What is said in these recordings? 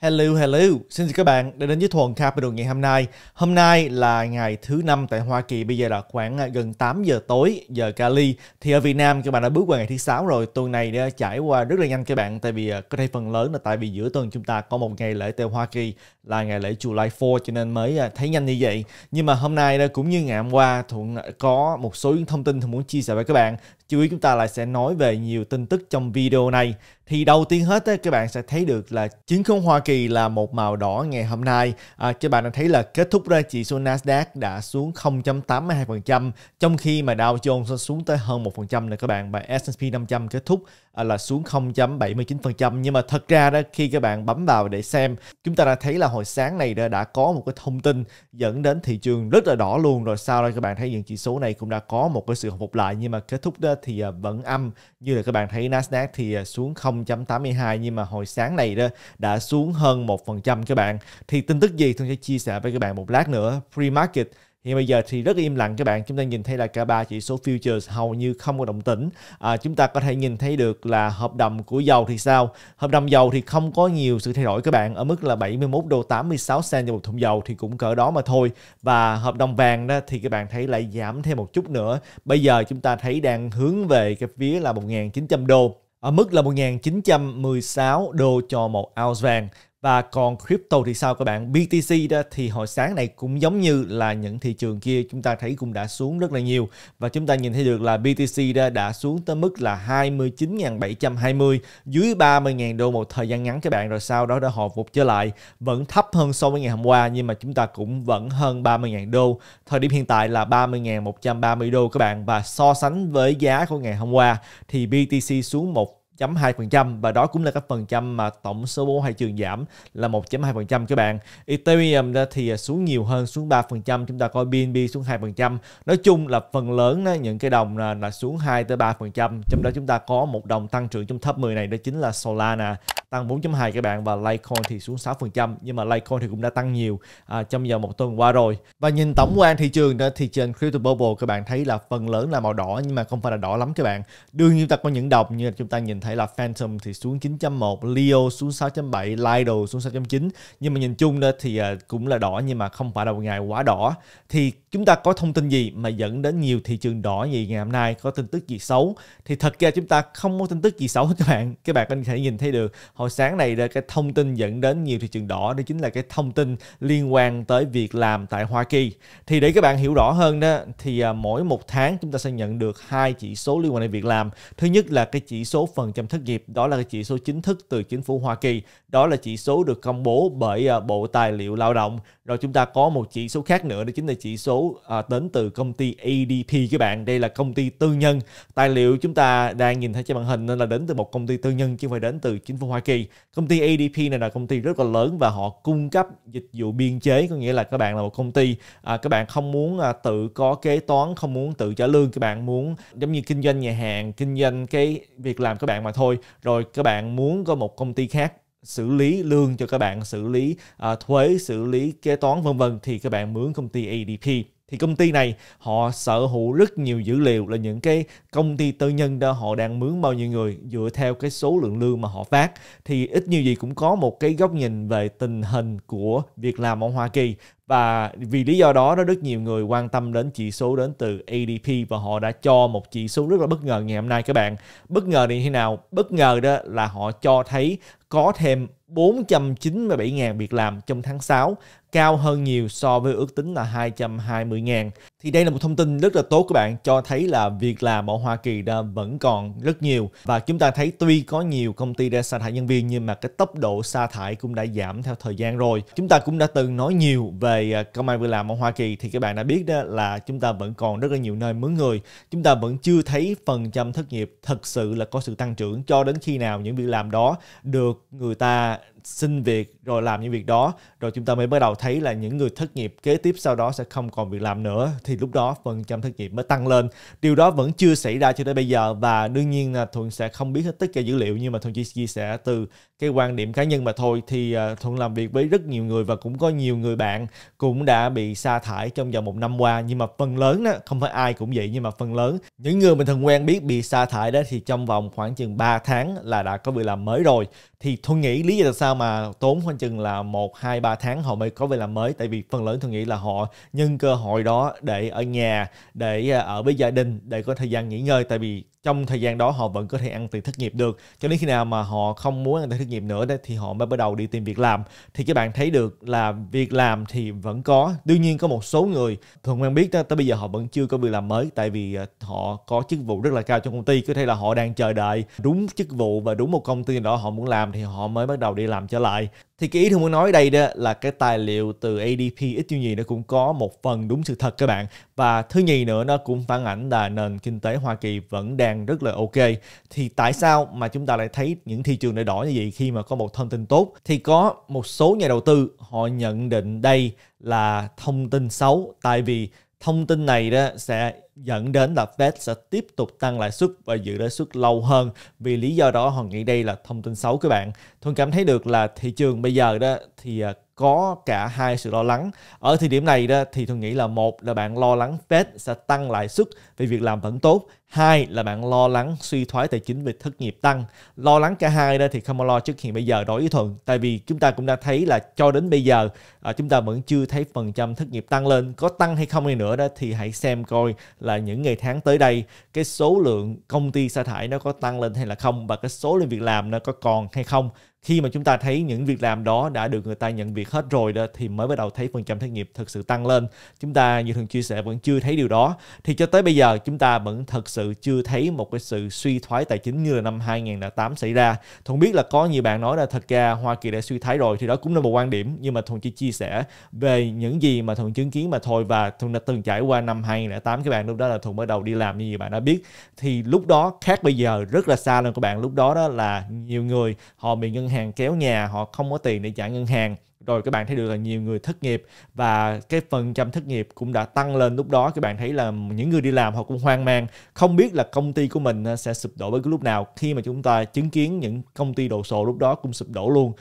Hello, hello. Xin chào các bạn đã đến với Thuần Capital ngày hôm nay. Hôm nay là ngày thứ năm tại Hoa Kỳ, bây giờ là khoảng à, gần 8 giờ tối giờ Cali. Thì ở Việt Nam các bạn đã bước qua ngày thứ sáu rồi. Tuần này đã trải qua rất là nhanh các bạn tại vì à, có thể phần lớn là tại vì giữa tuần chúng ta có một ngày lễ tại Hoa Kỳ là ngày lễ July 4 cho nên mới à, thấy nhanh như vậy. Nhưng mà hôm nay cũng như ngày hôm qua Thuận có một số thông tin Thuận muốn chia sẻ với các bạn Chú ý chúng ta lại sẽ nói về nhiều tin tức trong video này. Thì đầu tiên hết ấy, các bạn sẽ thấy được là chứng khoán Hoa Kỳ là một màu đỏ ngày hôm nay. À, các bạn đã thấy là kết thúc ra chỉ số Nasdaq đã xuống 0.82% trong khi mà Dow Jones xuống tới hơn 1% nữa các bạn và S&P 500 kết thúc À, là xuống 0.79% nhưng mà thật ra đó khi các bạn bấm vào để xem chúng ta đã thấy là hồi sáng này đã, đã có một cái thông tin dẫn đến thị trường rất là đỏ luôn rồi sau đó các bạn thấy những chỉ số này cũng đã có một cái sự phục lại nhưng mà kết thúc đó thì à, vẫn âm như là các bạn thấy Nasdaq thì à, xuống 0.82 nhưng mà hồi sáng này đó đã xuống hơn 1% các bạn thì tin tức gì tôi sẽ chia sẻ với các bạn một lát nữa pre-market Hiện bây giờ thì rất im lặng các bạn, chúng ta nhìn thấy là cả ba chỉ số futures hầu như không có động tĩnh. À, chúng ta có thể nhìn thấy được là hợp đồng của dầu thì sao? Hợp đồng dầu thì không có nhiều sự thay đổi các bạn, ở mức là 71 đô 86 cent cho một thùng dầu thì cũng cỡ đó mà thôi. Và hợp đồng vàng đó thì các bạn thấy lại giảm thêm một chút nữa. Bây giờ chúng ta thấy đang hướng về cái phía là 1.900 đô ở mức là 1916 đô cho một ounce vàng và còn crypto thì sao các bạn? BTC đó thì hồi sáng này cũng giống như là những thị trường kia chúng ta thấy cũng đã xuống rất là nhiều và chúng ta nhìn thấy được là BTC đó đã xuống tới mức là 29.720 dưới 30.000 đô một thời gian ngắn các bạn rồi sau đó đã hồi phục trở lại vẫn thấp hơn so với ngày hôm qua nhưng mà chúng ta cũng vẫn hơn 30.000 đô. Thời điểm hiện tại là 30.130 đô các bạn và so sánh với giá của ngày hôm qua thì BTC xuống một 1.2% và đó cũng là cái phần trăm mà tổng số vốn hai trường giảm là 1.2% các bạn. Ethereum thì à, xuống nhiều hơn xuống 3%, chúng ta coi BNB xuống 2%. Nói chung là phần lớn những cái đồng là, là xuống 2 tới 3%, trong đó chúng ta có một đồng tăng trưởng trong top 10 này đó chính là Solana tăng 4.2 các bạn và Litecoin thì xuống 6% nhưng mà Litecoin thì cũng đã tăng nhiều à, trong giờ một tuần qua rồi và nhìn tổng quan thị trường thì trên crypto bubble các bạn thấy là phần lớn là màu đỏ nhưng mà không phải là đỏ lắm các bạn đương nhiên ta có những đồng như là chúng ta nhìn thấy là Phantom thì xuống 9.1 Leo xuống 6.7 Lido xuống 6.9 nhưng mà nhìn chung đó thì à, cũng là đỏ nhưng mà không phải là một ngày quá đỏ thì chúng ta có thông tin gì mà dẫn đến nhiều thị trường đỏ gì ngày hôm nay có tin tức gì xấu thì thật ra chúng ta không có tin tức gì xấu các bạn các bạn có thể nhìn thấy được hồi sáng này cái thông tin dẫn đến nhiều thị trường đỏ đó chính là cái thông tin liên quan tới việc làm tại Hoa Kỳ thì để các bạn hiểu rõ hơn đó thì à, mỗi một tháng chúng ta sẽ nhận được hai chỉ số liên quan đến việc làm thứ nhất là cái chỉ số phần trăm thất nghiệp đó là cái chỉ số chính thức từ chính phủ Hoa Kỳ đó là chỉ số được công bố bởi à, Bộ Tài liệu Lao động rồi chúng ta có một chỉ số khác nữa đó chính là chỉ số à, đến từ công ty ADP e các bạn đây là công ty tư nhân tài liệu chúng ta đang nhìn thấy trên màn hình nên là đến từ một công ty tư nhân chứ không phải đến từ chính phủ Hoa Kỳ Kỳ. Công ty ADP này là công ty rất là lớn và họ cung cấp dịch vụ biên chế, có nghĩa là các bạn là một công ty, à, các bạn không muốn à, tự có kế toán, không muốn tự trả lương, các bạn muốn giống như kinh doanh nhà hàng, kinh doanh cái việc làm các bạn mà thôi. Rồi các bạn muốn có một công ty khác xử lý lương cho các bạn, xử lý à, thuế, xử lý kế toán vân vân thì các bạn mướn công ty ADP thì công ty này họ sở hữu rất nhiều dữ liệu là những cái công ty tư nhân đó họ đang mướn bao nhiêu người dựa theo cái số lượng lương mà họ phát thì ít nhiều gì cũng có một cái góc nhìn về tình hình của việc làm ở Hoa Kỳ và vì lý do đó đó rất nhiều người quan tâm đến chỉ số đến từ ADP và họ đã cho một chỉ số rất là bất ngờ ngày hôm nay các bạn. Bất ngờ thì thế nào? Bất ngờ đó là họ cho thấy có thêm 497.000 việc làm trong tháng 6 cao hơn nhiều so với ước tính là 220.000. Thì đây là một thông tin rất là tốt các bạn, cho thấy là việc làm ở Hoa Kỳ đã vẫn còn rất nhiều và chúng ta thấy tuy có nhiều công ty đã sa thải nhân viên nhưng mà cái tốc độ sa thải cũng đã giảm theo thời gian rồi. Chúng ta cũng đã từng nói nhiều về à, công an việc làm ở Hoa Kỳ thì các bạn đã biết đó là chúng ta vẫn còn rất là nhiều nơi mướn người. Chúng ta vẫn chưa thấy phần trăm thất nghiệp thật sự là có sự tăng trưởng cho đến khi nào những việc làm đó được người ta xin việc rồi làm những việc đó rồi chúng ta mới bắt đầu thấy là những người thất nghiệp kế tiếp sau đó sẽ không còn việc làm nữa thì lúc đó phần trăm thất nghiệp mới tăng lên điều đó vẫn chưa xảy ra cho tới bây giờ và đương nhiên là thuận sẽ không biết hết tất cả dữ liệu nhưng mà thuận chỉ chia sẻ từ cái quan điểm cá nhân mà thôi thì à, thuận làm việc với rất nhiều người và cũng có nhiều người bạn cũng đã bị sa thải trong vòng một năm qua nhưng mà phần lớn đó không phải ai cũng vậy nhưng mà phần lớn những người mình thường quen biết bị sa thải đó thì trong vòng khoảng chừng 3 tháng là đã có việc làm mới rồi thì tôi nghĩ lý do tại sao mà tốn khoảng chừng là một hai ba tháng họ mới có việc làm mới tại vì phần lớn thuận nghĩ là họ nhân cơ hội đó để ở nhà để à, ở với gia đình để có thời gian nghỉ ngơi tại vì trong thời gian đó họ vẫn có thể ăn tiền thất nghiệp được cho đến khi nào mà họ không muốn ăn tiền thất nghiệp nữa đấy thì họ mới bắt đầu đi tìm việc làm thì các bạn thấy được là việc làm thì vẫn có đương nhiên có một số người thường quen biết đó, tới bây giờ họ vẫn chưa có việc làm mới tại vì à, họ có chức vụ rất là cao trong công ty có thể là họ đang chờ đợi đúng chức vụ và đúng một công ty đó họ muốn làm thì họ mới bắt đầu đi làm trở lại thì cái ý tôi muốn nói đây đó là cái tài liệu từ ADP ít nhiều gì nó cũng có một phần đúng sự thật các bạn và thứ nhì nữa nó cũng phản ảnh là nền kinh tế Hoa Kỳ vẫn đang rất là ok thì tại sao mà chúng ta lại thấy những thị trường lại đỏ như vậy khi mà có một thông tin tốt thì có một số nhà đầu tư họ nhận định đây là thông tin xấu tại vì thông tin này đó sẽ dẫn đến là Fed sẽ tiếp tục tăng lãi suất và giữ lãi suất lâu hơn vì lý do đó họ nghĩ đây là thông tin xấu các bạn Thuận cảm thấy được là thị trường bây giờ đó thì à, có cả hai sự lo lắng ở thời điểm này đó thì tôi nghĩ là một là bạn lo lắng Fed sẽ tăng lãi suất vì việc làm vẫn tốt hai là bạn lo lắng suy thoái tài chính vì thất nghiệp tăng lo lắng cả hai đó thì không lo trước hiện bây giờ đối với thuận tại vì chúng ta cũng đã thấy là cho đến bây giờ à, chúng ta vẫn chưa thấy phần trăm thất nghiệp tăng lên có tăng hay không đi nữa đó thì hãy xem coi là những ngày tháng tới đây cái số lượng công ty sa thải nó có tăng lên hay là không và cái số lượng việc làm nó có còn hay không khi mà chúng ta thấy những việc làm đó đã được người ta nhận việc hết rồi đó thì mới bắt đầu thấy phần trăm thất nghiệp thực sự tăng lên chúng ta như thường chia sẻ vẫn chưa thấy điều đó thì cho tới bây giờ chúng ta vẫn thật sự chưa thấy một cái sự suy thoái tài chính như là năm 2008 xảy ra thuận biết là có nhiều bạn nói là thật ra Hoa Kỳ đã suy thoái rồi thì đó cũng là một quan điểm nhưng mà thuận chỉ chia sẻ về những gì mà thuận chứng kiến mà thôi và thuận đã từng trải qua năm 2008 các bạn lúc đó là thuận bắt đầu đi làm như nhiều bạn đã biết thì lúc đó khác bây giờ rất là xa lên các bạn lúc đó đó là nhiều người họ bị ngân hàng hàng kéo nhà họ không có tiền để trả ngân hàng rồi các bạn thấy được là nhiều người thất nghiệp và cái phần trăm thất nghiệp cũng đã tăng lên lúc đó các bạn thấy là những người đi làm họ cũng hoang mang không biết là công ty của mình ờ, sẽ sụp đổ với cái lúc nào khi mà chúng ta chứng kiến những công ty đồ sộ lúc đó cũng sụp đổ luôn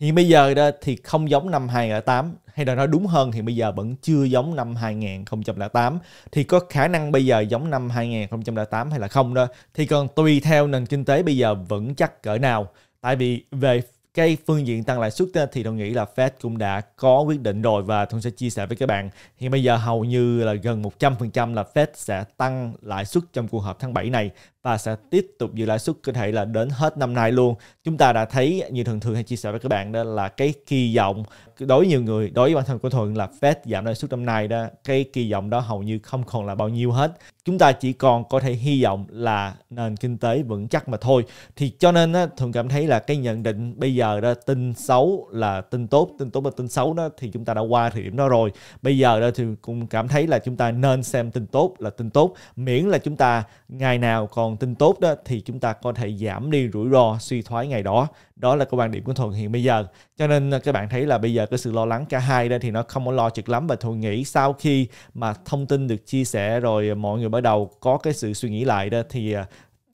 thì bây giờ đó thì không giống năm 2008 hay là nói đúng hơn thì bây giờ vẫn chưa giống năm 2008 thì có khả năng bây giờ giống năm 2008 hay là không đó thì còn tùy theo nền kinh tế bây giờ vẫn chắc cỡ nào tại vì về cái phương diện tăng lãi suất thì tôi nghĩ là Fed cũng đã có quyết định rồi và tôi sẽ chia sẻ với các bạn. Hiện bây giờ hầu như là gần 100% là Fed sẽ tăng lãi suất trong cuộc họp tháng 7 này và sẽ tiếp tục giữ lãi suất có thể là đến hết năm nay luôn. Chúng ta đã thấy như thường thường hay chia sẻ với các bạn đó là cái kỳ vọng đối với nhiều người, đối với bản thân của Thuận là Fed giảm lãi suất năm nay đó, cái kỳ vọng đó hầu như không còn là bao nhiêu hết. Chúng ta chỉ còn có thể hy vọng là nền kinh tế vững chắc mà thôi. Thì cho nên á, Thuận cảm thấy là cái nhận định bây giờ đó tin xấu là tin tốt, tin tốt và tin xấu đó thì chúng ta đã qua thời điểm đó rồi. Bây giờ đó thì cũng cảm thấy là chúng ta nên xem tin tốt là tin tốt miễn là chúng ta ngày nào còn còn tin tốt đó thì chúng ta có thể giảm đi rủi ro suy thoái ngày đó đó là cái quan điểm của thuận hiện bây giờ cho nên ờ, các bạn thấy là bây giờ cái sự lo lắng cả hai đó thì nó không có lo trực lắm và thuận nghĩ sau khi mà thông tin được chia sẻ rồi ờ, mọi người bắt đầu có cái sự suy nghĩ lại đó thì ờ,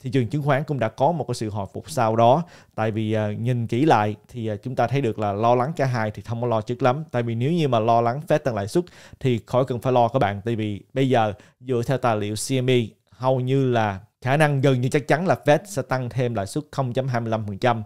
thị trường chứng khoán cũng đã có một cái sự hồi phục sau đó tại vì nhìn kỹ lại thì chúng ta thấy được là lo lắng cả hai thì không có lo trước lắm tại vì nếu như mà lo lắng phép tăng lãi suất thì khỏi cần phải lo các bạn tại vì bây giờ dựa theo tài liệu CME hầu như là Khả năng gần như chắc chắn là Fed sẽ tăng thêm lãi suất 0.25%.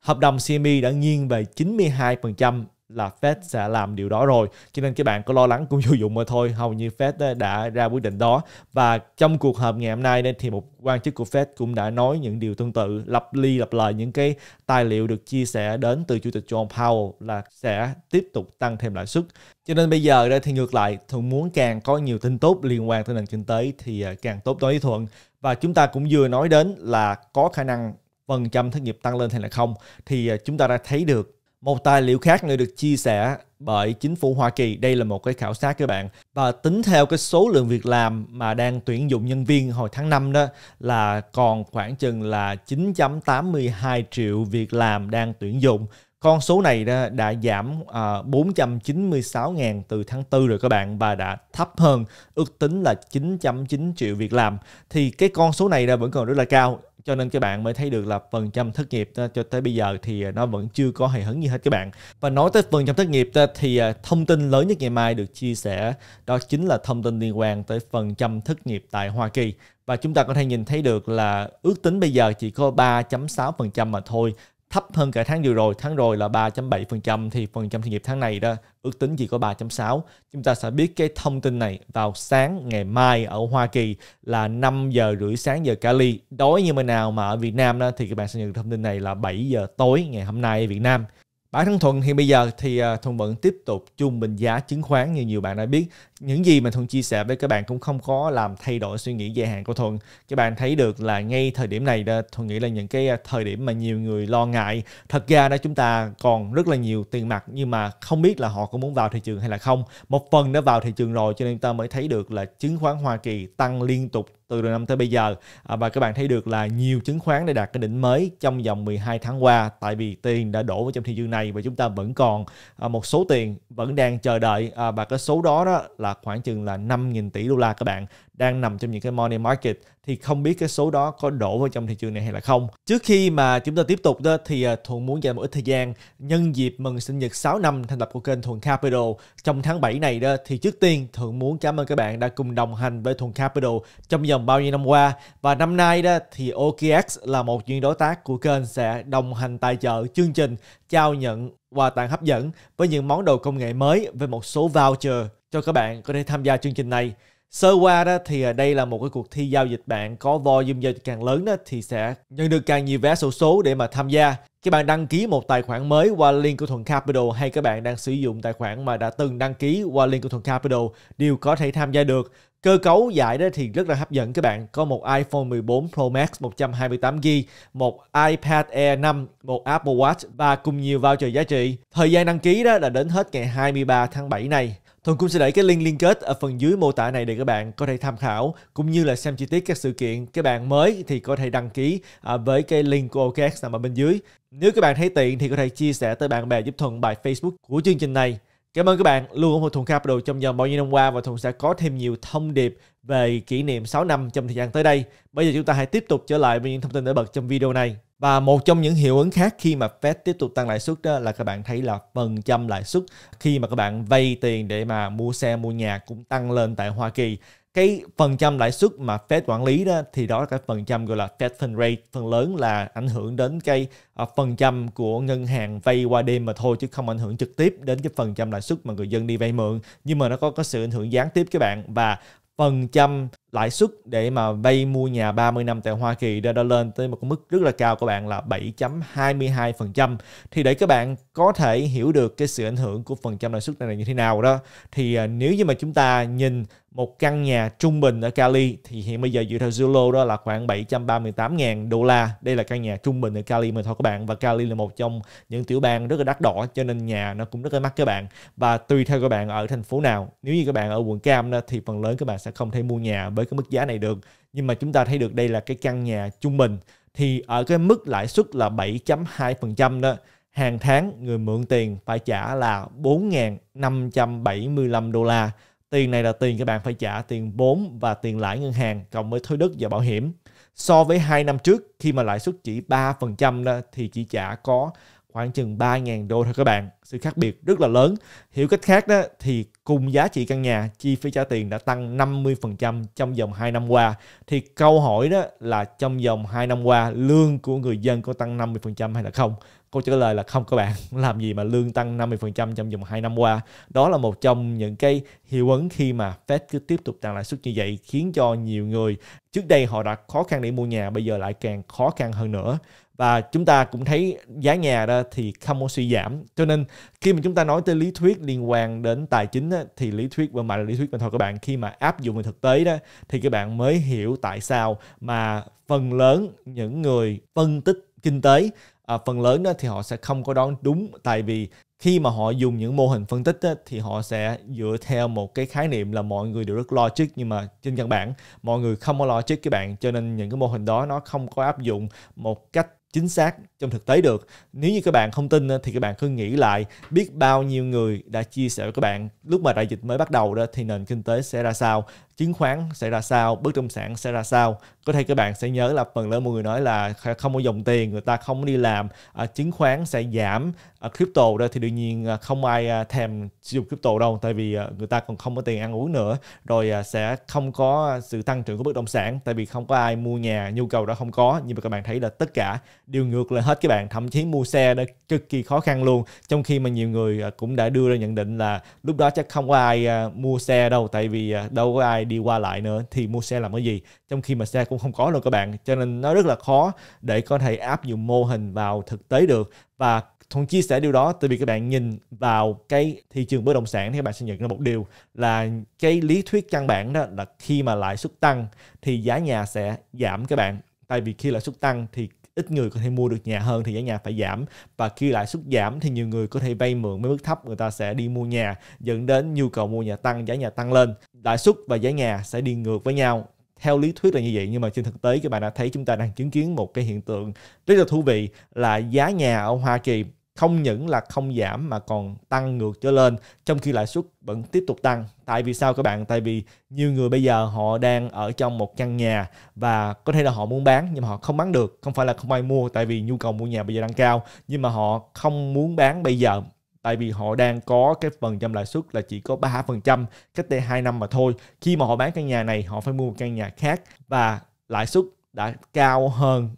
Hợp đồng CME đã nghiêng về 92% là Fed sẽ làm điều đó rồi cho nên các bạn có lo lắng cũng vô dụng mà thôi hầu như Fed đã ra quyết định đó và trong cuộc họp ngày hôm nay thì một quan chức của Fed cũng đã nói những điều tương tự lặp ly lặp lại những cái tài liệu được chia sẻ đến từ chủ tịch John Powell là sẽ tiếp tục tăng thêm lãi suất cho nên bây giờ thì ngược lại Thuận muốn càng có nhiều tin tốt liên quan tới nền kinh tế thì à, càng tốt đối với Thuận và chúng ta cũng vừa nói đến là có khả năng phần trăm thất nghiệp tăng lên hay là không thì à, chúng ta đã thấy được một tài liệu khác nữa được chia sẻ bởi chính phủ Hoa Kỳ. Đây là một cái khảo sát các bạn. Và tính theo cái số lượng việc làm mà đang tuyển dụng nhân viên hồi tháng 5 đó là còn khoảng chừng là 9.82 triệu việc làm đang tuyển dụng con số này đã, đã giảm à, 496.000 từ tháng 4 rồi các bạn và đã thấp hơn ước tính là 9.9 triệu việc làm. Thì cái con số này là vẫn còn rất là cao cho nên các bạn mới thấy được là phần trăm thất nghiệp à, cho tới bây giờ thì à, nó vẫn chưa có hề hấn gì hết các bạn và nói tới phần trăm thất nghiệp à, thì thông tin lớn nhất ngày mai được chia sẻ đó chính là thông tin liên quan tới phần trăm thất nghiệp tại Hoa Kỳ và chúng ta có thể nhìn thấy được là ước tính bây giờ chỉ có 3.6% mà thôi thấp hơn cả tháng vừa rồi tháng rồi là 3.7% thì phần trăm doanh nghiệp tháng này đó ước tính chỉ có 3.6 chúng ta sẽ biết cái thông tin này vào sáng ngày mai ở Hoa Kỳ là 5 giờ rưỡi sáng giờ Cali đối như mà nào mà ở Việt Nam đó thì các bạn sẽ nhận thông tin này là 7 giờ tối ngày hôm nay ở Việt Nam Bản thân Thuận thì bây giờ thì à, Thuận vẫn tiếp tục chung bình giá chứng khoán như nhiều bạn đã biết những gì mà thuận chia sẻ với các bạn cũng không có làm thay đổi suy nghĩ dài hạn của thuận các bạn thấy được là ngay thời điểm này đó thuận nghĩ là những cái à, thời điểm mà nhiều người lo ngại thật ra đó chúng ta còn rất là nhiều tiền mặt nhưng mà không biết là họ có muốn vào thị trường hay là không một phần đã vào thị trường rồi cho nên ta mới thấy được là chứng khoán hoa kỳ tăng liên tục từ đầu năm tới bây giờ à, và các bạn thấy được là nhiều chứng khoán đã đạt cái đỉnh mới trong vòng 12 tháng qua tại vì tiền đã đổ vào trong thị trường này và chúng ta vẫn còn à, một số tiền vẫn đang chờ đợi à, và cái số đó đó là là khoảng chừng là 5.000 tỷ đô la các bạn đang nằm trong những cái money market thì không biết cái số đó có đổ vào trong thị trường này hay là không. Trước khi mà chúng ta tiếp tục đó thì à, Thuận muốn dành một ít thời gian nhân dịp mừng sinh nhật 6 năm thành lập của kênh Thuận Capital trong tháng 7 này đó thì trước tiên Thuận muốn cảm ơn các bạn đã cùng đồng hành với Thuận Capital trong vòng bao nhiêu năm qua và năm nay đó thì OKX là một chuyên đối tác của kênh sẽ đồng hành tài trợ chương trình trao nhận quà tặng hấp dẫn với những món đồ công nghệ mới với một số voucher cho các bạn có thể tham gia chương trình này. Sơ qua đó thì à, đây là một cái cuộc thi giao dịch bạn có volume giao dịch càng lớn đó thì sẽ nhận được càng nhiều vé sổ số, số để mà tham gia. Các bạn đăng ký một tài khoản mới qua link của Thuận Capital hay các bạn đang sử dụng tài khoản mà đã từng đăng ký qua link của Thuận Capital đều có thể tham gia được. Cơ cấu giải đó thì rất là hấp dẫn các bạn. Có một iPhone 14 Pro Max 128GB, một iPad Air 5, một Apple Watch và cùng nhiều voucher giá trị. Thời gian đăng ký đó là đến hết ngày 23 tháng 7 này. Thuận cũng sẽ đẩy cái link liên kết ở phần dưới mô tả này để các bạn có thể tham khảo cũng như là xem chi tiết các sự kiện các bạn mới thì có thể đăng ký à, với cái link của OKX nằm ở bên dưới. Nếu các bạn thấy tiện thì có thể chia sẻ tới bạn bè giúp Thuận bài Facebook của chương trình này. Cảm ơn các bạn luôn ủng hộ Thuận Capital trong vòng bao nhiêu năm qua và Thuận sẽ có thêm nhiều thông điệp về kỷ niệm 6 năm trong thời gian tới đây. Bây giờ chúng ta hãy tiếp tục trở lại với những thông tin nổi bật trong video này. Và một trong những hiệu ứng khác khi mà Fed tiếp tục tăng lãi suất đó là các bạn thấy là phần trăm lãi suất khi mà các bạn vay tiền để mà mua xe mua nhà cũng tăng lên tại Hoa Kỳ. Cái phần trăm lãi suất mà Fed quản lý đó thì đó là cái phần trăm gọi là Fed Fund Rate phần lớn là ảnh hưởng đến cái ờ, phần trăm của ngân hàng vay qua đêm mà thôi chứ không ảnh hưởng trực tiếp đến cái phần trăm lãi suất mà người dân đi vay mượn nhưng mà nó có có sự ảnh hưởng gián tiếp các bạn và phần trăm lãi suất để mà vay mua nhà 30 năm tại Hoa Kỳ đã, đã lên tới một mức rất là cao của bạn là 7.22%. Thì để các bạn có thể hiểu được cái sự ảnh hưởng của phần trăm lãi suất này là như thế nào đó thì à, nếu như mà chúng ta nhìn một căn nhà trung bình ở Cali thì hiện bây giờ dựa theo Zillow đó là khoảng 738.000 đô la. Đây là căn nhà trung bình ở Cali mà thôi các bạn và Cali là một trong những tiểu bang rất là đắt đỏ cho nên nhà nó cũng rất là mắc các bạn và tùy theo các bạn ở thành phố nào. Nếu như các bạn ở quận Cam đó, thì phần lớn các bạn sẽ không thể mua nhà với cái mức giá này được. Nhưng mà chúng ta thấy được đây là cái căn nhà trung bình thì ở cái mức lãi suất là 7.2% đó hàng tháng người mượn tiền phải trả là 4.575 đô la Tiền này là tiền các bạn phải trả tiền vốn và tiền lãi ngân hàng cộng với thuế đất và bảo hiểm. So với 2 năm trước khi mà lãi suất chỉ 3% đó, thì chỉ trả có khoảng chừng 3.000 đô thôi các bạn. Sự khác biệt rất là lớn. Hiểu cách khác đó thì cùng giá trị căn nhà, chi phí trả tiền đã tăng 50% trong vòng 2 năm qua. Thì câu hỏi đó là trong vòng 2 năm qua lương của người dân có tăng 50% hay là không? Câu trả lời là không các bạn, làm gì mà lương tăng 50% trong vòng 2 năm qua. Đó là một trong những cái hiệu ứng khi mà Fed cứ tiếp tục tăng lãi suất như vậy khiến cho nhiều người trước đây họ đã khó khăn để mua nhà bây giờ lại càng khó khăn hơn nữa và chúng ta cũng thấy giá nhà đó thì không có suy giảm cho nên khi mà chúng ta nói tới lý thuyết liên quan đến tài chính á, thì lý thuyết và mà là lý thuyết mà thôi các bạn khi mà áp dụng vào thực tế đó thì các bạn mới hiểu tại sao mà phần lớn những người phân tích kinh tế à, phần lớn đó thì họ sẽ không có đoán đúng tại vì khi mà họ dùng những mô hình phân tích á, thì họ sẽ dựa theo một cái khái niệm là mọi người đều rất logic nhưng mà trên căn bản mọi người không có logic các bạn cho nên những cái mô hình đó nó không có áp dụng một cách chính xác trong thực tế được nếu như các bạn không tin thì các bạn cứ nghĩ lại biết bao nhiêu người đã chia sẻ với các bạn lúc mà đại dịch mới bắt đầu đó thì nền kinh tế sẽ ra sao chứng khoán sẽ ra sao bất động sản sẽ ra sao có thể các bạn sẽ nhớ là phần lớn mọi người nói là không có dòng tiền người ta không đi làm à, chứng khoán sẽ giảm à, crypto đó thì đương nhiên à, không ai thèm sử dụng crypto đâu tại vì người ta còn không có tiền ăn uống nữa rồi sẽ không có sự tăng trưởng của bất động sản tại vì không có ai mua nhà nhu cầu đó không có nhưng mà các bạn thấy là tất cả điều ngược lại hết các bạn thậm chí mua xe đã cực kỳ khó khăn luôn trong khi mà nhiều người à, cũng đã đưa ra nhận định là lúc đó chắc không có ai à, mua xe đâu tại vì à, đâu có ai đi qua lại nữa thì mua xe làm cái gì trong khi mà xe cũng không có đâu các bạn cho nên nó rất là khó để có thể áp dụng mô hình vào thực tế được và Thuận chia sẻ điều đó tại vì các bạn nhìn vào cái thị trường bất động sản thì các bạn sẽ nhận ra một điều là cái lý thuyết căn bản đó là khi mà lãi suất tăng thì giá nhà sẽ giảm các bạn tại vì khi lãi suất tăng thì ít người có thể mua được nhà hơn thì giá nhà phải giảm và khi lãi suất giảm thì nhiều người có thể vay mượn với mức thấp người ta sẽ đi mua nhà dẫn đến nhu cầu mua nhà tăng giá nhà tăng lên lãi suất và giá nhà sẽ đi ngược với nhau theo lý thuyết là như vậy nhưng mà trên thực tế các bạn đã thấy chúng ta đang chứng kiến một cái hiện tượng rất là thú vị là giá nhà ở Hoa Kỳ không những là không giảm mà còn tăng ngược trở lên trong khi lãi suất vẫn tiếp tục tăng tại vì sao các bạn tại vì nhiều người bây giờ họ đang ở trong một căn nhà và có thể là họ muốn bán nhưng mà họ không bán được không phải là không ai mua tại vì nhu cầu mua nhà bây giờ đang cao nhưng mà họ không muốn bán bây giờ tại vì họ đang có cái phần trăm lãi suất là chỉ có 3% cách đây 2 năm mà thôi. Khi mà họ bán căn nhà này, họ phải mua một căn nhà khác và lãi suất đã cao hơn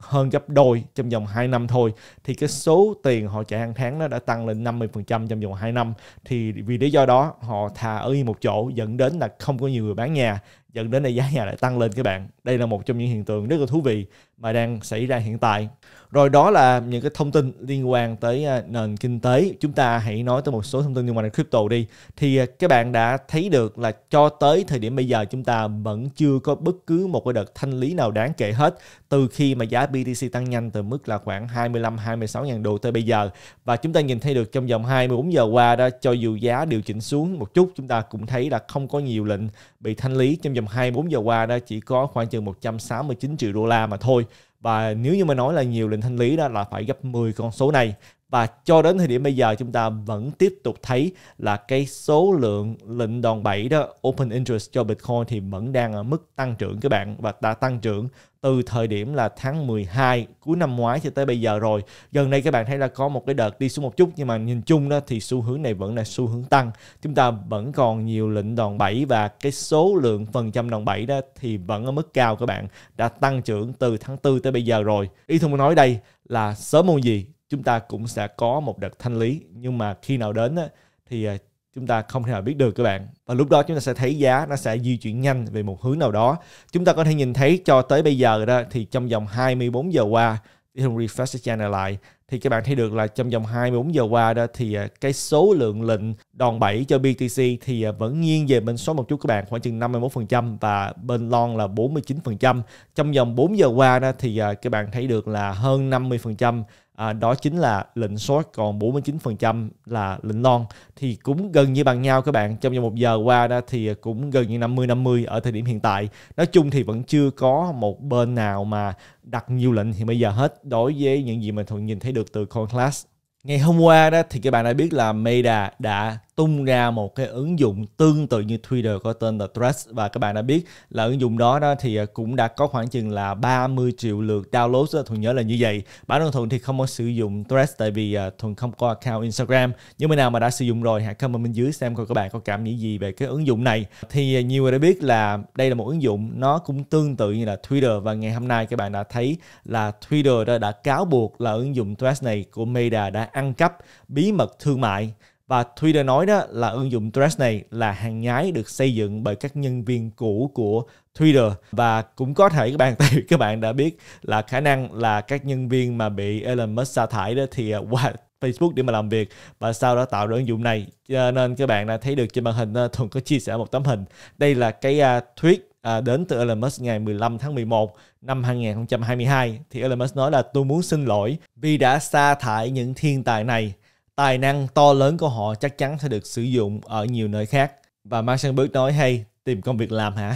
hơn gấp đôi trong vòng 2 năm thôi thì cái số tiền họ trả hàng tháng nó đã tăng lên 50% trong vòng 2 năm thì vì lý do đó họ thà ở một chỗ dẫn đến là không có nhiều người bán nhà dẫn đến là giá nhà lại tăng lên các bạn đây là một trong những hiện tượng rất là thú vị mà đang xảy ra hiện tại rồi đó là những cái thông tin liên quan tới à, nền kinh tế. Chúng ta hãy nói tới một số thông tin liên quan đến crypto đi. Thì à, các bạn đã thấy được là cho tới thời điểm bây giờ chúng ta vẫn chưa có bất cứ một cái đợt thanh lý nào đáng kể hết từ khi mà giá BTC tăng nhanh từ mức là khoảng 25 26 000 đô tới bây giờ. Và chúng ta nhìn thấy được trong vòng 24 giờ qua đó cho dù giá điều chỉnh xuống một chút chúng ta cũng thấy là không có nhiều lệnh bị thanh lý trong vòng 24 giờ qua đó chỉ có khoảng chừng 169 triệu đô la mà thôi và nếu như mà nói là nhiều lệnh thanh lý đó là phải gấp 10 con số này và cho đến thời điểm bây giờ chúng ta vẫn tiếp tục thấy là cái số lượng lệnh đòn bẩy đó open interest cho Bitcoin thì vẫn đang ở mức tăng trưởng các bạn và đã tăng trưởng từ thời điểm là tháng 12 cuối năm ngoái cho tới bây giờ rồi. Gần đây các bạn thấy là có một cái đợt đi xuống một chút nhưng mà nhìn chung đó thì xu hướng này vẫn là xu hướng tăng. Chúng ta vẫn còn nhiều lệnh đòn bẩy và cái số lượng phần trăm đòn bẩy đó thì vẫn ở mức cao các bạn. Đã tăng trưởng từ tháng 4 tới bây giờ rồi. Ý tôi muốn nói đây là sớm muộn gì chúng ta cũng sẽ có một đợt thanh lý nhưng mà khi nào đến thì à, chúng ta không thể nào biết được các bạn và lúc đó chúng ta sẽ thấy giá nó sẽ di chuyển nhanh về một hướng nào đó chúng ta có thể nhìn thấy cho tới bây giờ đó thì trong vòng 24 giờ qua thì refresh channel lại thì các bạn thấy được là trong vòng 24 giờ qua đó thì à, cái số lượng lệnh đòn bẩy cho BTC thì à, vẫn nghiêng về bên số một chút các bạn khoảng chừng 51% và bên long là 49%. Trong vòng 4 giờ qua đó thì các bạn thấy được là hơn 50% à, đó chính là lệnh short còn 49% là lệnh long thì cũng gần như bằng nhau các bạn trong vòng một giờ qua đó thì cũng gần như 50 50 ở thời điểm hiện tại nói chung thì vẫn chưa có một bên nào mà đặt nhiều lệnh thì bây giờ hết đối với những gì mà thường nhìn thấy được từ con class ngày hôm qua đó thì các bạn đã biết là Meta đã tung ra một cái ứng dụng tương tự như Twitter có tên là Threads và các bạn đã biết là ứng dụng đó đó thì à, cũng đã có khoảng chừng là 30 triệu lượt download đó. Thuận nhớ là như vậy bản thân Thuận thì không có sử dụng Threads tại vì à, Thuận không có account Instagram nhưng mà nào mà đã sử dụng rồi hãy comment bên dưới xem coi các bạn có cảm nghĩ gì về cái ứng dụng này thì à, nhiều người đã biết là đây là một ứng dụng nó cũng tương tự như là Twitter và ngày hôm nay các bạn đã thấy là Twitter đã, đã cáo buộc là ứng dụng Threads này của Meta đã ăn cắp bí mật thương mại và Twitter nói đó là ứng dụng Threads này là hàng nhái được xây dựng bởi các nhân viên cũ của Twitter và cũng có thể các bạn tại các bạn đã biết là khả năng là các nhân viên mà bị Elon Musk sa thải đó thì à, qua Facebook để mà làm việc và sau đó tạo ra ứng dụng này cho nên các bạn đã thấy được trên màn hình à, Thuận có chia sẻ một tấm hình đây là cái à, thuyết à, đến từ Elon Musk ngày 15 tháng 11 năm 2022 thì Elon Musk nói là tôi muốn xin lỗi vì đã sa thải những thiên tài này tài năng to lớn của họ chắc chắn sẽ được sử dụng ở nhiều nơi khác. Và Mark Sandberg nói hay, tìm công việc làm hả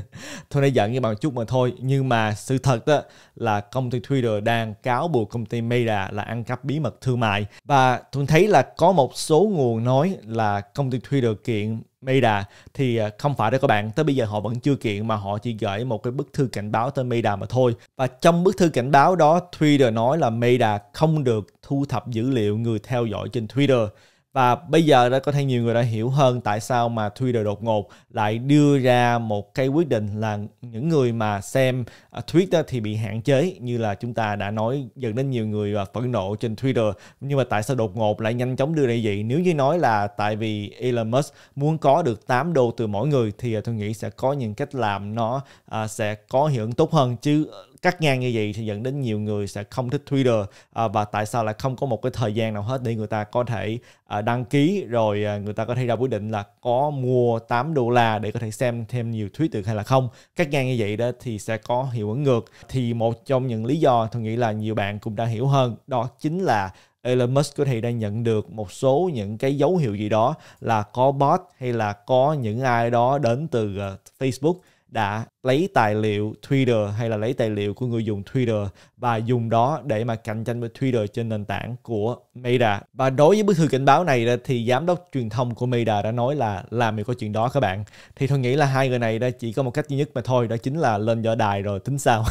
thôi nãy giận với bạn chút mà thôi nhưng mà sự thật đó là công ty Twitter đang cáo buộc công ty Meta là ăn cắp bí mật thương mại và tôi thấy là có một số nguồn nói là công ty Twitter kiện Meta thì à, không phải đó các bạn tới bây giờ họ vẫn chưa kiện mà họ chỉ gửi một cái bức thư cảnh báo tới Meta mà thôi và trong bức thư cảnh báo đó Twitter nói là Meta không được thu thập dữ liệu người theo dõi trên Twitter và bây giờ đã có thể nhiều người đã hiểu hơn tại sao mà Twitter đột ngột lại đưa ra một cái quyết định là những người mà xem à, Twitter thì bị hạn chế như là chúng ta đã nói dẫn đến nhiều người và phẫn nộ trên Twitter nhưng mà tại sao đột ngột lại nhanh chóng đưa ra vậy nếu như nói là tại vì Elon Musk muốn có được 8 đô từ mỗi người thì à, tôi nghĩ sẽ có những cách làm nó à, sẽ có hiệu ứng tốt hơn chứ cắt ngang như vậy thì dẫn đến nhiều người sẽ không thích Twitter à, và tại sao lại không có một cái thời gian nào hết để người ta có thể à, đăng ký rồi à, người ta có thể ra quyết định là có mua 8 đô la để có thể xem thêm nhiều tweet được hay là không cắt ngang như vậy đó thì sẽ có hiệu ứng ngược thì một trong những lý do tôi nghĩ là nhiều bạn cũng đã hiểu hơn đó chính là Elon Musk có thể đang nhận được một số những cái dấu hiệu gì đó là có bot hay là có những ai đó đến từ à, Facebook đã lấy tài liệu Twitter hay là lấy tài liệu của người dùng Twitter và dùng đó để mà cạnh tranh với Twitter trên nền tảng của Meta. Và đối với bức thư cảnh báo này thì giám đốc truyền thông của Meta đã nói là làm việc có chuyện đó các bạn. Thì tôi nghĩ là hai người này đã chỉ có một cách duy nhất mà thôi đó chính là lên võ đài rồi tính sao.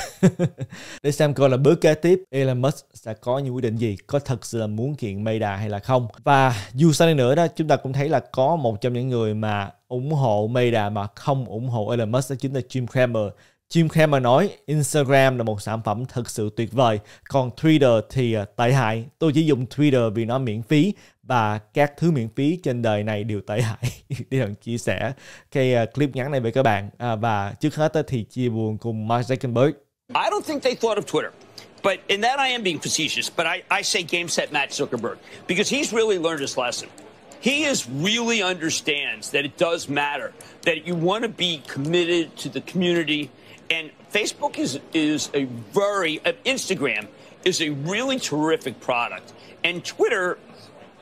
để xem coi là bước kế tiếp Elon Musk sẽ có những quy định gì, có thật sự là muốn kiện Meta hay là không. Và dù sao đi nữa đó chúng ta cũng thấy là có một trong những người mà ủng hộ Meta mà không ủng hộ Elon Musk đó chính là Jim Cramer Cramer. Jim Cramer nói Instagram là một sản phẩm thật sự tuyệt vời, còn Twitter thì à, tệ hại. Tôi chỉ dùng Twitter vì nó miễn phí và các thứ miễn phí trên đời này đều tệ hại. Đi thần chia sẻ cái à, clip ngắn này với các bạn à, và trước hết thì chia buồn cùng Mark Zuckerberg. I don't think they thought of Twitter. But in that I am being facetious, but I, I say game set Matt Zuckerberg because he's really learned his lesson. he is really understands that it does matter, that you want to be committed to the community. And Facebook is, is a very, uh, Instagram is a really terrific product. And Twitter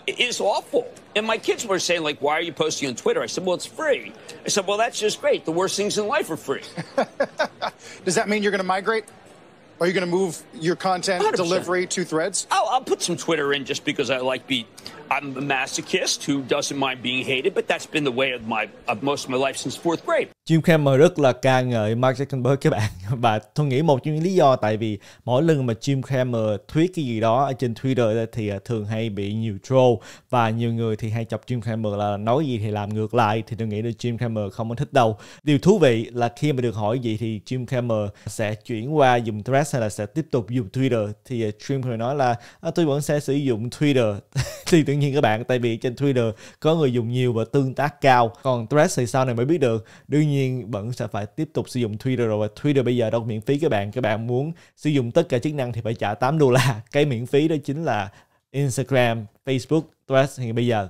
is awful. And my kids were saying, like, why are you posting on Twitter? I said, well, it's free. I said, well, that's just great. The worst things in life are free. Does that mean you're going to migrate? Are you going to move your content 100%. delivery to threads? Oh, I'll put some Twitter in just because I like beat I'm a masochist who doesn't mind being hated, but that's been the way of my of most of my life since fourth grade. Jim Cramer rất là ca ngợi Mark Zuckerberg các bạn và tôi nghĩ một trong những lý do tại vì mỗi lần mà Jim Cramer ờ, thuyết cái gì đó ở trên Twitter thì ờ, thường hay bị nhiều troll và nhiều người thì hay chọc Jim Cramer là nói gì thì làm ngược lại thì tôi nghĩ là Jim Cramer ờ, không có thích đâu. Điều thú vị là khi mà được hỏi gì thì Jim Cramer sẽ chuyển qua dùng Threads hay là sẽ tiếp tục dùng Twitter thì Jim Cramer nói là tôi vẫn sẽ sử dụng Twitter thì tưởng đương nhiên các bạn tại vì trên Twitter có người dùng nhiều và tương tác cao còn Threads thì sau này mới biết được đương nhiên vẫn sẽ phải tiếp tục sử dụng Twitter rồi và Twitter bây giờ đâu miễn phí các bạn các bạn muốn sử dụng tất cả chức năng thì phải trả 8 đô la cái miễn phí đó chính là Instagram, Facebook, Threads thì bây giờ